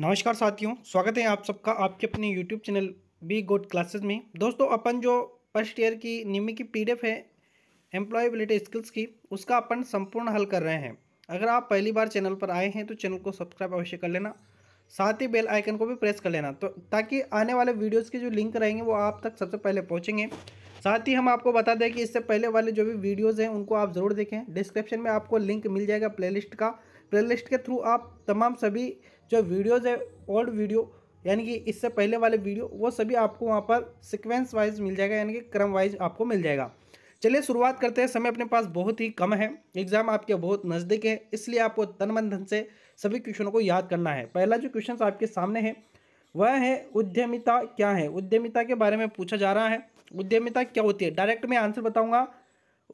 नमस्कार साथियों स्वागत है आप सबका आपके अपने YouTube channel B Good Classes में दोस्तों अपन जो फर्स्ट ईयर की निमी की पी है एम्प्लॉयबिलिटी स्किल्स की उसका अपन संपूर्ण हल कर रहे हैं अगर आप पहली बार चैनल पर आए हैं तो चैनल को सब्सक्राइब अवश्य कर लेना साथ ही बेल आइकन को भी प्रेस कर लेना तो ताकि आने वाले वीडियोस के जो लिंक रहेंगे वो आप तक सबसे पहले पहुंचेंगे साथ ही हम आपको बता दें कि इससे पहले वाले जो भी वीडियोस हैं उनको आप ज़रूर देखें डिस्क्रिप्शन में आपको लिंक मिल जाएगा प्लेलिस्ट का प्लेलिस्ट के थ्रू आप तमाम सभी जो वीडियोज़ है ओल्ड वीडियो यानी कि इससे पहले वाले वीडियो वो सभी आपको वहाँ पर सिक्वेंस वाइज मिल जाएगा यानी कि क्रम वाइज आपको मिल जाएगा चलिए शुरुआत करते हैं समय अपने पास बहुत ही कम है एग्जाम आपके बहुत नज़दीक है इसलिए आपको तन मन धन से सभी क्वेश्चनों को याद करना है पहला जो क्वेश्चन आपके सामने है वह है उद्यमिता क्या है उद्यमिता के बारे में पूछा जा रहा है उद्यमिता क्या होती है डायरेक्ट मैं आंसर बताऊंगा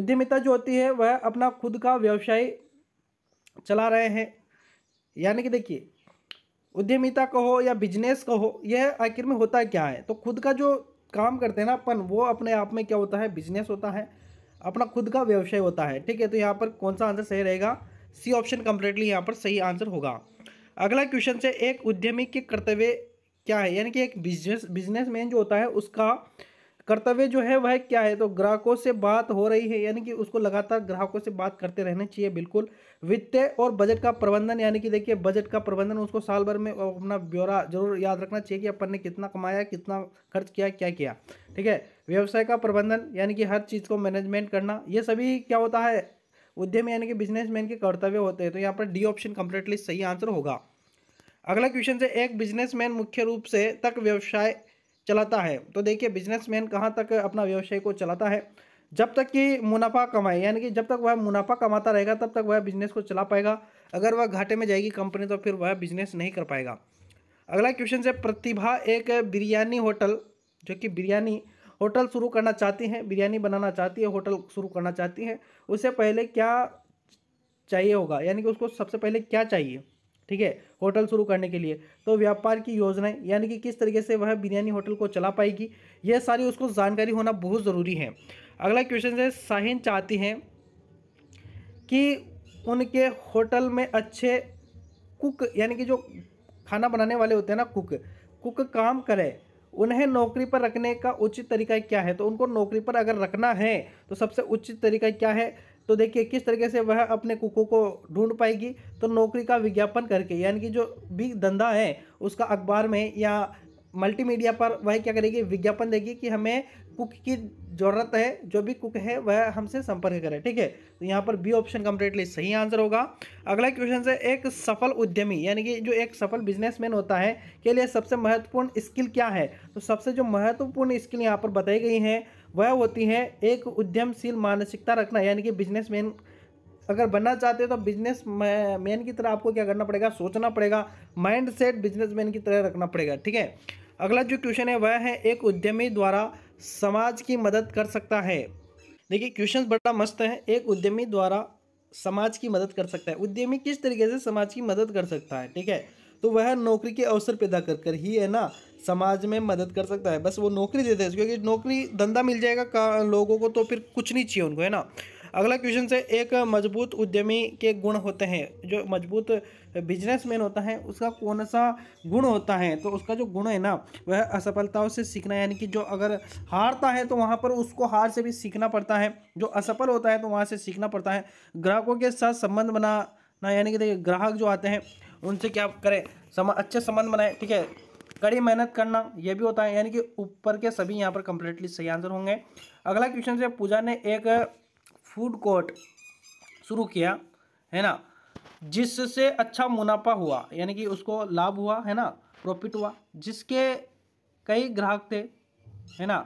उद्यमिता जो होती है वह अपना खुद का व्यवसाय चला रहे हैं यानी कि देखिए उद्यमिता कहो या बिजनेस कहो यह आखिर में होता क्या है तो खुद का जो काम करते हैं ना अपन वो अपने आप में क्या होता है बिजनेस होता है अपना खुद का व्यवसाय होता है ठीक है तो यहाँ पर कौन सा आंसर सही रहेगा सी ऑप्शन कम्प्लीटली यहाँ पर सही आंसर होगा अगला क्वेश्चन से एक उद्यमी के कर्तव्य क्या है यानी कि एक बिजनेस बिजनेसमैन जो होता है उसका कर्तव्य जो है वह क्या है तो ग्राहकों से बात हो रही है यानी कि उसको लगातार ग्राहकों से बात करते रहना चाहिए बिल्कुल वित्तीय और बजट का प्रबंधन यानी कि देखिए बजट का प्रबंधन उसको साल भर में अपना ब्यौरा जरूर याद रखना चाहिए कि अपन ने कितना कमाया कितना खर्च किया क्या किया ठीक है व्यवसाय का प्रबंधन यानी कि हर चीज़ को मैनेजमेंट करना ये सभी क्या होता है उद्यम यानी कि बिजनेसमैन के कर्तव्य होते हैं तो यहाँ पर डी ऑप्शन कंप्लीटली सही आंसर होगा अगला क्वेश्चन से एक बिजनेसमैन मुख्य रूप से तक व्यवसाय चलाता है तो देखिए बिजनेसमैन कहाँ तक अपना व्यवसाय को चलाता है जब तक कि मुनाफा कमाए यानी कि जब तक वह मुनाफा कमाता रहेगा तब तक वह बिजनेस को चला पाएगा अगर वह घाटे में जाएगी कंपनी तो फिर वह बिजनेस नहीं कर पाएगा अगला क्वेश्चन से प्रतिभा एक बिरयानी होटल जो कि बिरयानी होटल शुरू करना चाहती हैं बिरयानी बनाना चाहती है होटल शुरू करना चाहती हैं उससे पहले क्या चाहिए होगा यानी कि उसको सबसे पहले क्या चाहिए ठीक है होटल शुरू करने के लिए तो व्यापार की योजनाएं यानी कि किस तरीके से वह बिरयानी होटल को चला पाएगी यह सारी उसको जानकारी होना बहुत ज़रूरी है अगला क्वेश्चन है साहिन चाहती हैं कि उनके होटल में अच्छे कुक यानी कि जो खाना बनाने वाले होते हैं ना कुक कुक काम करें उन्हें नौकरी पर रखने का उचित तरीका क्या है तो उनको नौकरी पर अगर रखना है तो सबसे उचित तरीका क्या है तो देखिए किस तरीके से वह अपने कुकों को ढूंढ पाएगी तो नौकरी का विज्ञापन करके यानी कि जो भी धंधा है उसका अखबार में या मल्टीमीडिया पर वह क्या करेगी विज्ञापन देगी कि हमें कुक की ज़रूरत है जो भी कुक है वह हमसे संपर्क करे ठीक है तो यहाँ पर बी ऑप्शन कम्प्लीटली सही आंसर होगा अगला क्वेश्चन से एक सफल उद्यमी यानी कि जो एक सफल बिजनेसमैन होता है के लिए सबसे महत्वपूर्ण स्किल क्या है तो सबसे जो महत्वपूर्ण स्किल यहाँ पर बताई गई हैं वह होती हैं एक उद्यमशील मानसिकता रखना यानी कि बिजनेस मैन अगर बनना चाहते हो तो बिजनेस मैन की तरह आपको क्या करना पड़ेगा सोचना पड़ेगा माइंड सेट बिजनेस मैन की तरह रखना पड़ेगा ठीक है अगला जो क्वेश्चन है वह है एक उद्यमी द्वारा समाज की मदद कर सकता है देखिए क्वेश्चन बड़ा मस्त है एक उद्यमी द्वारा समाज की मदद कर सकता है उद्यमी किस तरीके से समाज की मदद कर सकता है ठीक है तो वह नौकरी के अवसर पैदा कर कर ही है ना समाज में मदद कर सकता है बस वो नौकरी देते हैं क्योंकि नौकरी धंधा मिल जाएगा लोगों को तो फिर कुछ नहीं चाहिए उनको है ना अगला क्वेश्चन से एक मजबूत उद्यमी के गुण होते हैं जो मजबूत बिजनेसमैन होता है उसका कौन सा गुण होता है तो उसका जो गुण है ना वह असफलताओं से सीखना यानी कि जो अगर हारता है तो वहाँ पर उसको हार से भी सीखना पड़ता है जो असफल होता है तो वहाँ से सीखना पड़ता है ग्राहकों के साथ संबंध बना ना यानी कि देखिए ग्राहक जो आते हैं उनसे क्या करें समा, अच्छे संबंध बनाए ठीक है कड़ी मेहनत करना यह भी होता है यानी कि ऊपर के सभी यहाँ पर कंप्लीटली सही आंसर होंगे अगला क्वेश्चन से पूजा ने एक फूड कोर्ट शुरू किया है ना जिससे अच्छा मुनाफा हुआ यानी कि उसको लाभ हुआ है ना प्रॉफिट हुआ जिसके कई ग्राहक थे है ना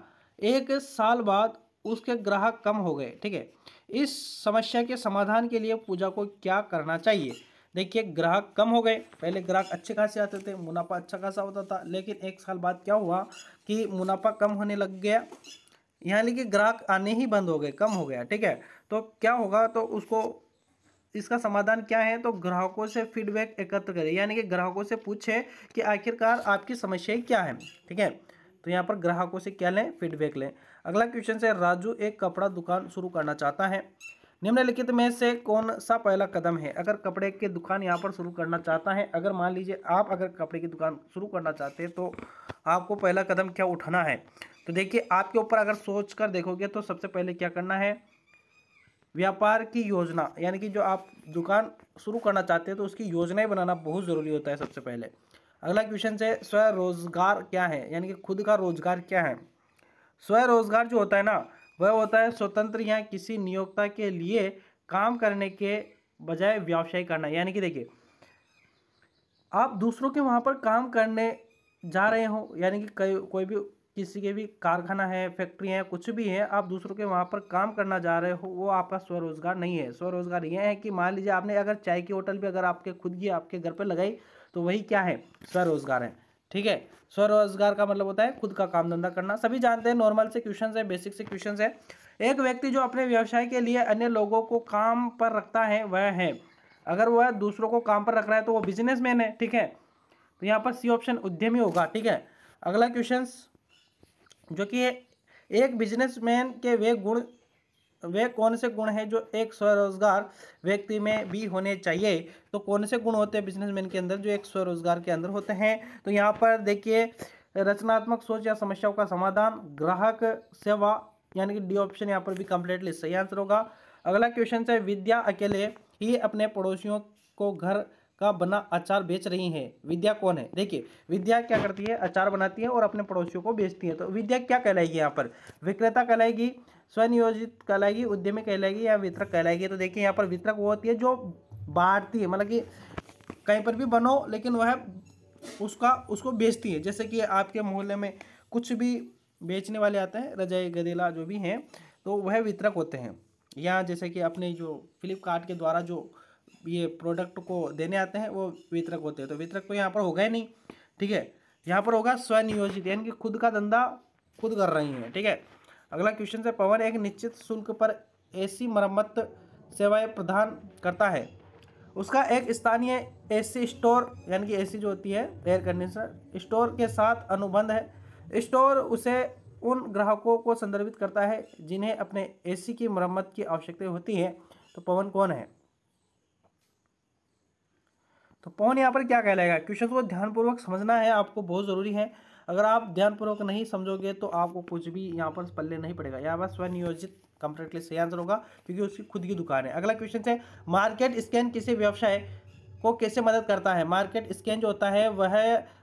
एक साल बाद उसके ग्राहक कम हो गए ठीक है इस समस्या के समाधान के लिए पूजा को क्या करना चाहिए देखिए ग्राहक कम हो गए पहले ग्राहक अच्छे खासे आते थे मुनाफा अच्छा खासा होता था लेकिन एक साल बाद क्या हुआ कि मुनाफा कम होने लग गया यहाँ लेकिन ग्राहक आने ही बंद हो गए कम हो गया ठीक है तो क्या होगा तो उसको इसका समाधान क्या है तो ग्राहकों से फीडबैक एकत्र करें यानी कि ग्राहकों से पूछे कि आखिरकार आपकी समस्याएं क्या है ठीक है तो यहाँ पर ग्राहकों से क्या लें फीडबैक लें अगला क्वेश्चन से राजू एक कपड़ा दुकान शुरू करना चाहता है निम्नलिखित में से कौन सा पहला कदम है अगर कपड़े की दुकान यहाँ पर शुरू करना चाहता है अगर मान लीजिए आप अगर कपड़े की दुकान शुरू करना चाहते हैं तो आपको पहला कदम क्या उठाना है तो देखिए आपके ऊपर अगर सोच कर देखोगे तो सबसे पहले क्या करना है व्यापार की योजना यानी कि जो आप दुकान शुरू करना चाहते हैं तो उसकी योजनाएं बनाना बहुत ज़रूरी होता है सबसे पहले अगला क्वेश्चन से स्वरोजगार क्या है यानी कि खुद का रोजगार क्या है स्वरोजगार जो होता है ना वह होता है स्वतंत्र या किसी नियोक्ता के लिए काम करने के बजाय व्यवसाय करना यानी कि देखिए आप दूसरों के वहाँ पर काम करने जा रहे हो यानी कि कई कोई भी किसी के भी कारखाना है फैक्ट्री है कुछ भी है आप दूसरों के वहाँ पर काम करना जा रहे हो वो आपका स्वरोजगार नहीं है स्वरोजगार यह है कि मान लीजिए आपने अगर चाय की होटल भी अगर आपके खुद की आपके घर पर लगाई तो वही क्या है स्वरोजगार है ठीक है स्वरोजगार का मतलब होता है खुद का काम धंधा करना सभी जानते हैं नॉर्मल से क्वेश्चन है बेसिक से क्वेश्चन है एक व्यक्ति जो अपने व्यवसाय के लिए अन्य लोगों को काम पर रखता है वह है अगर वह दूसरों को काम पर रख रहा है तो वो बिजनेसमैन है ठीक है तो यहाँ पर सी ऑप्शन उद्यमी होगा ठीक है अगला क्वेश्चन जो कि एक बिजनेसमैन के वे गुण वे कौन से गुण हैं जो एक स्वरोजगार व्यक्ति में भी होने चाहिए तो कौन से गुण होते हैं बिजनेसमैन के अंदर जो एक स्वरोजगार के अंदर होते हैं तो यहाँ पर देखिए रचनात्मक सोच या समस्याओं का समाधान ग्राहक सेवा यानी कि डी ऑप्शन यहाँ पर भी कंप्लीटली सही आंसर होगा अगला क्वेश्चन है विद्या अकेले ही अपने पड़ोसियों को घर का बना अचार बेच रही है विद्या कौन है देखिए विद्या क्या करती है अचार बनाती है और अपने पड़ोसियों को बेचती है तो विद्या क्या कहलाएगी यहाँ पर विक्रेता कहलाएगी स्वनियोजित कहलाएगी उद्यमी कहलाएगी या वितरक कहलाएगी तो देखिए यहाँ पर वितरक वो होती है जो बांटती है मतलब कि कहीं पर भी बनो लेकिन वह उसका उसको बेचती है जैसे कि आपके मोहल्ले में कुछ भी बेचने वाले आते हैं रजाई गदेला जो भी हैं तो वह वितरक होते हैं या जैसे कि अपने जो फ्लिपकार्ट के द्वारा जो ये प्रोडक्ट को देने आते हैं वो वितरक होते हैं तो वितरक तो यहाँ पर होगा ही नहीं ठीक है यहाँ पर होगा स्वनियोजित यानी कि खुद का धंधा खुद कर रही हैं ठीक है अगला क्वेश्चन है पवन एक निश्चित शुल्क पर एसी मरम्मत सेवाएं प्रदान करता है उसका एक स्थानीय एसी स्टोर यानी कि एसी जो होती है एयर कंडीशनर स्टोर के साथ अनुबंध है स्टोर उसे उन ग्राहकों को संदर्भित करता है जिन्हें अपने एसी की मरम्मत की आवश्यकता होती है तो पवन कौन है तो पवन यहाँ पर क्या कहलाएगा क्वेश्चन को ध्यानपूर्वक समझना है आपको बहुत ज़रूरी है अगर आप ध्यानपूर्वक नहीं समझोगे तो आपको कुछ भी यहाँ पर पल्ले नहीं पड़ेगा यहाँ पर स्वनियोजित कंप्लीटली सही आंसर होगा क्योंकि उसकी खुद की दुकान है अगला क्वेश्चन है मार्केट स्कैन किसी व्यवसाय को कैसे मदद करता है मार्केट स्कैन जो होता है वह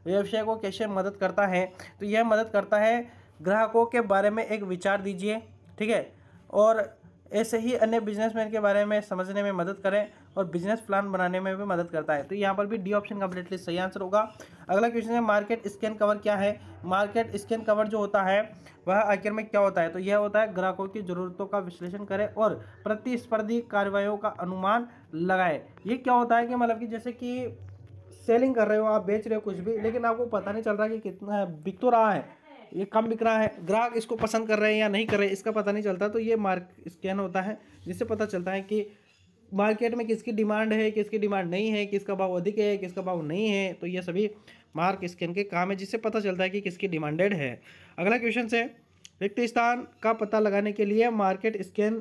व्यवसाय को कैसे मदद करता है तो यह मदद करता है ग्राहकों के बारे में एक विचार दीजिए ठीक है और ऐसे ही अन्य बिजनेसमैन के बारे में समझने में मदद करें और बिजनेस प्लान बनाने में भी मदद करता है तो यहाँ पर भी डी ऑप्शन कम्प्लीटली सही आंसर होगा अगला क्वेश्चन है मार्केट स्कैन कवर क्या है मार्केट स्कैन कवर जो होता है वह आखिर में क्या होता है तो यह होता है ग्राहकों की जरूरतों का विश्लेषण करें और प्रतिस्पर्धी कार्रवाईओं का अनुमान लगाए ये क्या होता है कि मतलब कि जैसे कि सेलिंग कर रहे हो आप बेच रहे हो कुछ भी लेकिन आपको पता नहीं चल रहा कि कितना है बिक तो रहा है ये कम बिक रहा है ग्राहक इसको पसंद कर रहे हैं या नहीं कर रहे हैं इसका पता नहीं चलता तो ये मार्क स्कैन होता है जिससे पता चलता है कि मार्केट में किसकी डिमांड है किसकी डिमांड नहीं है किसका भाव अधिक है किसका भाव नहीं है तो ये सभी मार्क स्कैन के काम है जिससे पता चलता है कि किसकी डिमांडेड है अगला क्वेश्चन से रिक्त स्थान का पता लगाने के लिए मार्केट स्कैन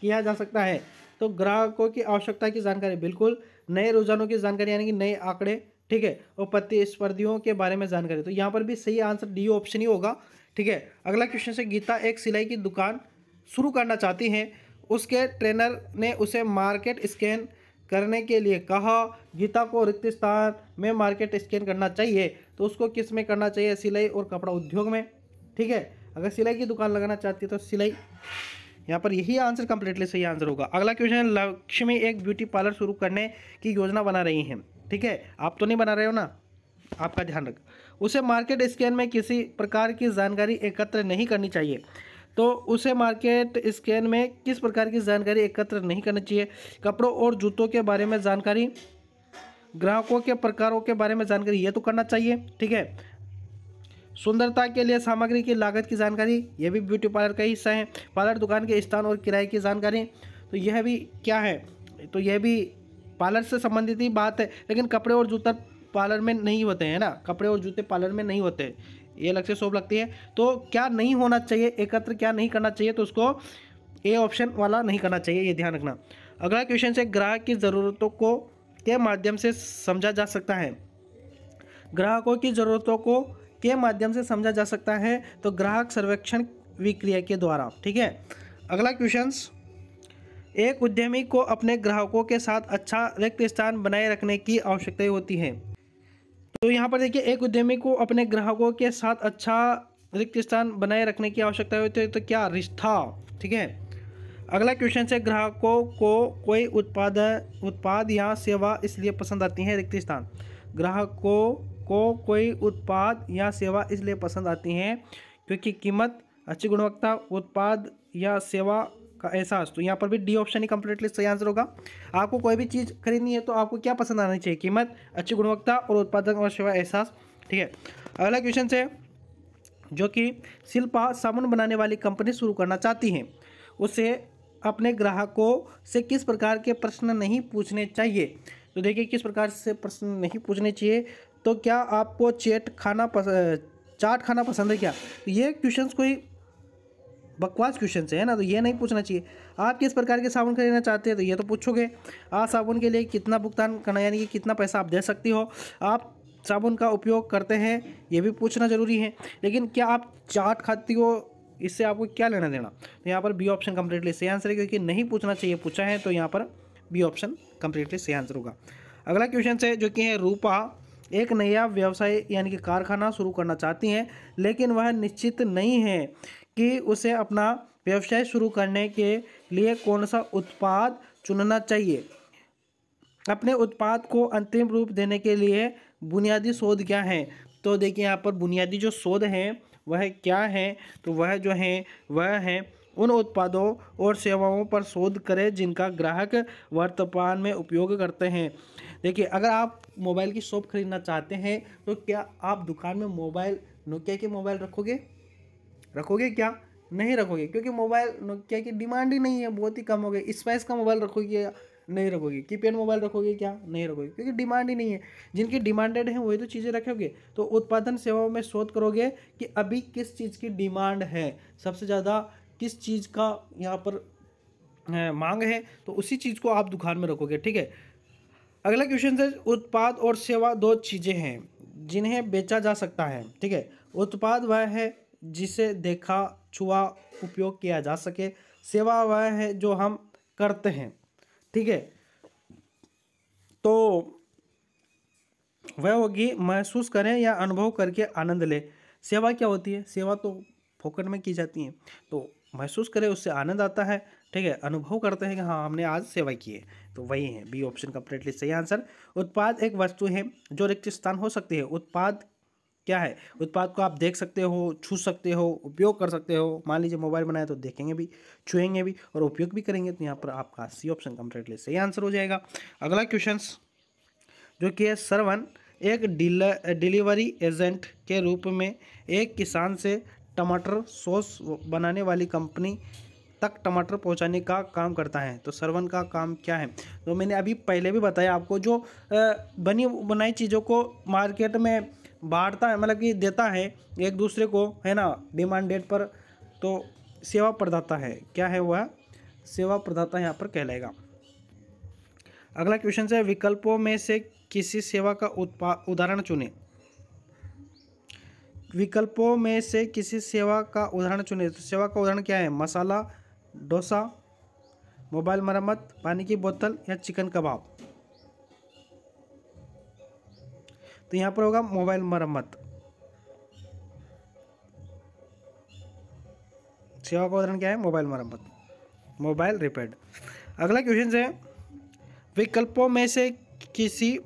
किया जा सकता है तो ग्राहकों की आवश्यकता की जानकारी बिल्कुल नए रुझानों की जानकारी यानी कि नए आंकड़े ठीक है और प्रतिस्पर्धियों के बारे में जानकारी तो यहाँ पर भी सही आंसर डी ऑप्शन ही होगा ठीक है अगला क्वेश्चन से गीता एक सिलाई की दुकान शुरू करना चाहती हैं उसके ट्रेनर ने उसे मार्केट स्कैन करने के लिए कहा गीता को रिक्त स्थान में मार्केट स्कैन करना चाहिए तो उसको किस में करना चाहिए सिलाई और कपड़ा उद्योग में ठीक है अगर सिलाई की दुकान लगाना चाहती है तो सिलाई यहाँ पर यही आंसर कंप्लीटली सही आंसर होगा अगला क्वेश्चन लक्ष्मी एक ब्यूटी पार्लर शुरू करने की योजना बना रही हैं ठीक है आप तो नहीं बना रहे हो ना आपका ध्यान रख उसे मार्केट स्कैन में किसी प्रकार की जानकारी एकत्र नहीं करनी चाहिए तो उसे मार्केट स्कैन में किस प्रकार की जानकारी एकत्र नहीं करनी चाहिए कपड़ों और जूतों के बारे में जानकारी ग्राहकों के प्रकारों के बारे में जानकारी ये तो करना चाहिए ठीक है सुंदरता के लिए सामग्री की लागत की जानकारी यह भी ब्यूटी पार्लर का हिस्सा है पार्लर दुकान के स्थान और किराए की जानकारी तो यह भी क्या है तो यह भी पार्लर से संबंधित ही बात है लेकिन कपड़े और जूता पार्लर में नहीं होते हैं ना कपड़े और जूते पार्लर में नहीं होते ये अलग से शोभ लगती है तो क्या नहीं होना चाहिए एकत्र क्या नहीं करना चाहिए तो उसको ए ऑप्शन वाला नहीं करना चाहिए ये ध्यान रखना अगला क्वेश्चन से ग्राहक की ज़रूरतों को के माध्यम से समझा जा सकता है ग्राहकों की ज़रूरतों को के माध्यम से समझा जा सकता है तो ग्राहक सर्वेक्षण विक्रिया के द्वारा ठीक है अगला क्वेश्चन एक उद्यमी को अपने ग्राहकों के साथ अच्छा रिक्त स्थान बनाए रखने की आवश्यकता होती है तो यहाँ पर देखिए एक उद्यमी को अपने ग्राहकों के साथ अच्छा रिक्त स्थान बनाए रखने की आवश्यकता होती है तो क्या रिश्ता ठीक है अगला क्वेश्चन से ग्राहकों को कोई उत्पाद उत्पाद या सेवा इसलिए पसंद आती है रिक्त स्थान ग्राहकों को कोई उत्पाद या सेवा इसलिए पसंद आती है क्योंकि कीमत अच्छी गुणवत्ता उत्पाद या सेवा का एहसास तो यहाँ पर भी डी ऑप्शन ही कम्प्लीटली सही आंसर होगा आपको कोई भी चीज़ खरीदनी है तो आपको क्या पसंद आनी चाहिए कीमत अच्छी गुणवत्ता और उत्पादन और सेवा एहसास ठीक है अगला क्वेश्चन है जो कि शिल्पा साबुन बनाने वाली कंपनी शुरू करना चाहती हैं उसे अपने ग्राहकों से किस प्रकार के प्रश्न नहीं पूछने चाहिए तो देखिए किस प्रकार से प्रश्न नहीं पूछने चाहिए तो क्या आपको चेट खाना पस... चाट खाना पसंद है क्या ये क्वेश्चन कोई बकवास क्वेश्चन है ना तो ये नहीं पूछना चाहिए आप किस प्रकार के साबुन खरीदना चाहते हैं तो ये तो पूछोगे आप साबुन के लिए कितना भुगतान करना यानी कि कितना पैसा आप दे सकती हो आप साबुन का उपयोग करते हैं ये भी पूछना ज़रूरी है लेकिन क्या आप चाट खाती हो इससे आपको क्या लेना देना तो यहाँ पर बी ऑप्शन कम्प्लीटली सही आंसर है क्योंकि नहीं पूछना चाहिए पूछा है तो यहाँ पर बी ऑप्शन कम्प्लीटली सही आंसर होगा अगला क्वेश्चन है जो कि है रूपा एक नया व्यवसाय यानी कि कारखाना शुरू करना चाहती हैं लेकिन वह निश्चित नहीं है कि उसे अपना व्यवसाय शुरू करने के लिए कौन सा उत्पाद चुनना चाहिए अपने उत्पाद को अंतिम रूप देने के लिए बुनियादी शोध क्या हैं तो देखिए यहाँ पर बुनियादी जो शोध हैं वह क्या हैं तो वह जो हैं वह हैं उन उत्पादों और सेवाओं पर शोध करें जिनका ग्राहक वर्तमान में उपयोग करते हैं देखिए अगर आप मोबाइल की शॉप खरीदना चाहते हैं तो क्या आप दुकान में मोबाइल नोकिया के मोबाइल रखोगे रखोगे क्या नहीं रखोगे क्योंकि मोबाइल नोकिया की डिमांड ही नहीं है बहुत ही कम हो गई स्पाइस का मोबाइल रखोगे नहीं रखोगे कीपैड मोबाइल रखोगे क्या नहीं रखोगे क्योंकि डिमांड ही नहीं है जिनकी डिमांडेड है वही तो चीज़ें रखोगे तो उत्पादन सेवाओं में शोध करोगे कि अभी किस चीज़ की डिमांड है सबसे ज़्यादा किस चीज़ का यहाँ पर मांग है तो उसी चीज़ को आप दुकान में रखोगे ठीक है अगला क्वेश्चन है उत्पाद और सेवा दो चीज़ें हैं जिन्हें बेचा जा सकता है ठीक है उत्पाद वह है जिसे देखा छुआ उपयोग किया जा सके सेवा वह है जो हम करते हैं ठीक है तो वह होगी महसूस करें या अनुभव करके आनंद ले सेवा क्या होती है सेवा तो फोकट में की जाती है तो महसूस करें उससे आनंद आता है ठीक है अनुभव करते हैं कि हाँ हमने आज सेवा की है तो वही है बी ऑप्शन कंप्लीटली सही आंसर उत्पाद एक वस्तु है जो रिक्त स्थान हो सकती है उत्पाद क्या है उत्पाद को आप देख सकते हो छू सकते हो उपयोग कर सकते हो मान लीजिए मोबाइल बनाया तो देखेंगे भी छुएंगे भी और उपयोग भी करेंगे तो यहाँ पर आपका सी ऑप्शन कंप्लीटली सही आंसर हो जाएगा अगला क्वेश्चन जो कि है सरवन एक डिलीवरी एजेंट के रूप में एक किसान से टमाटर सॉस बनाने वाली कंपनी तक टमाटर पहुंचाने का काम करता है तो सरवन का काम क्या है तो मैंने अभी पहले भी बताया आपको जो बनी बनाई चीज़ों को मार्केट में बांटता है मतलब कि देता है एक दूसरे को है ना डिमांड डेट पर तो सेवा प्रदाता है क्या है वह सेवा प्रदाता यहाँ पर कहलाएगा अगला क्वेश्चन है विकल्पों में से किसी सेवा का उत्पा उदाहरण चुने विकल्पों में से किसी सेवा का उदाहरण चुने तो सेवा का उदाहरण क्या है मसाला डोसा मोबाइल मरम्मत पानी की बोतल या चिकन कबाब तो यहाँ पर होगा मोबाइल मरम्मत सेवा का उदाहरण क्या है मोबाइल मरम्मत मोबाइल रिपेड अगला क्वेश्चन है विकल्पों में से किसी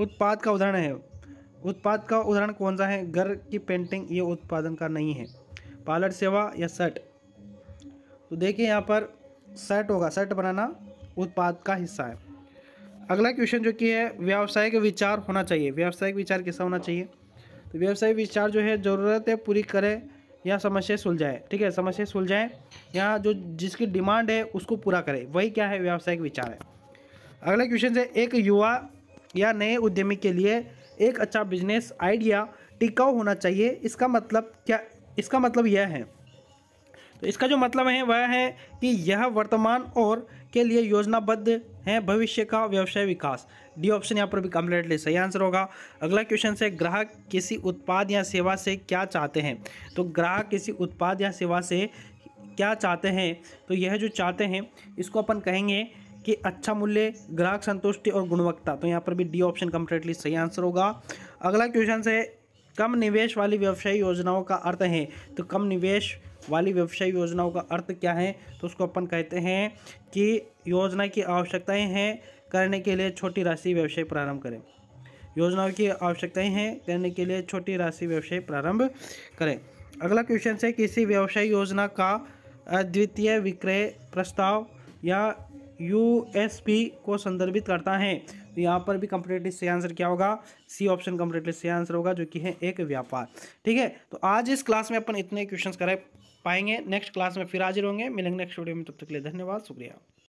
उत्पाद का उदाहरण है उत्पाद का उदाहरण कौन सा है घर की पेंटिंग ये उत्पादन का नहीं है पार्लर सेवा या शर्ट तो देखिए यहाँ पर सेट होगा शर्ट बनाना उत्पाद का हिस्सा है अगला क्वेश्चन जो कि है व्यावसायिक विचार होना चाहिए व्यावसायिक विचार कैसा होना चाहिए तो व्यावसायिक विचार जो है ज़रूरतें पूरी करे या समस्या सुलझाए ठीक है समस्या सुलझाए या जो जिसकी डिमांड है उसको पूरा करे वही क्या है व्यावसायिक विचार है अगला क्वेश्चन है एक युवा या नए उद्यमी के लिए एक अच्छा बिजनेस आइडिया टिकाऊ होना चाहिए इसका मतलब क्या इसका मतलब यह है तो इसका जो मतलब है वह है कि यह वर्तमान और के लिए योजनाबद्ध है भविष्य का व्यवसाय विकास डी ऑप्शन यहाँ पर भी कम्प्लीटली सही आंसर होगा अगला क्वेश्चन से ग्राहक किसी उत्पाद या सेवा से क्या चाहते हैं तो ग्राहक किसी उत्पाद या सेवा से क्या चाहते हैं तो यह जो चाहते हैं इसको अपन कहेंगे कि अच्छा मूल्य ग्राहक संतुष्टि और गुणवत्ता तो यहाँ पर भी डी ऑप्शन कम्प्लीटली सही आंसर होगा अगला क्वेश्चन से कम निवेश वाली व्यवसाय योजनाओं का अर्थ है तो कम निवेश वाली व्यवसाय योजनाओं का अर्थ क्या है तो उसको अपन कहते हैं कि योजना की आवश्यकताएं हैं करने के लिए छोटी राशि व्यवसाय प्रारंभ करें योजनाओं की आवश्यकताएं हैं करने के लिए छोटी राशि व्यवसाय प्रारंभ करें अगला क्वेश्चन है किसी व्यवसाय योजना का अद्वितीय विक्रय प्रस्ताव या यूएसपी को संदर्भित करता है तो यहाँ पर भी कंप्लीटली से आंसर क्या होगा सी ऑप्शन कंप्लीटली से आंसर होगा जो कि है एक व्यापार ठीक है तो आज इस क्लास में अपन इतने क्वेश्चंस करें पाएंगे नेक्स्ट क्लास में फिर हाजिर होंगे मिलेंगे नेक्स्ट वीडियो में तब तक के लिए धन्यवाद शुक्रिया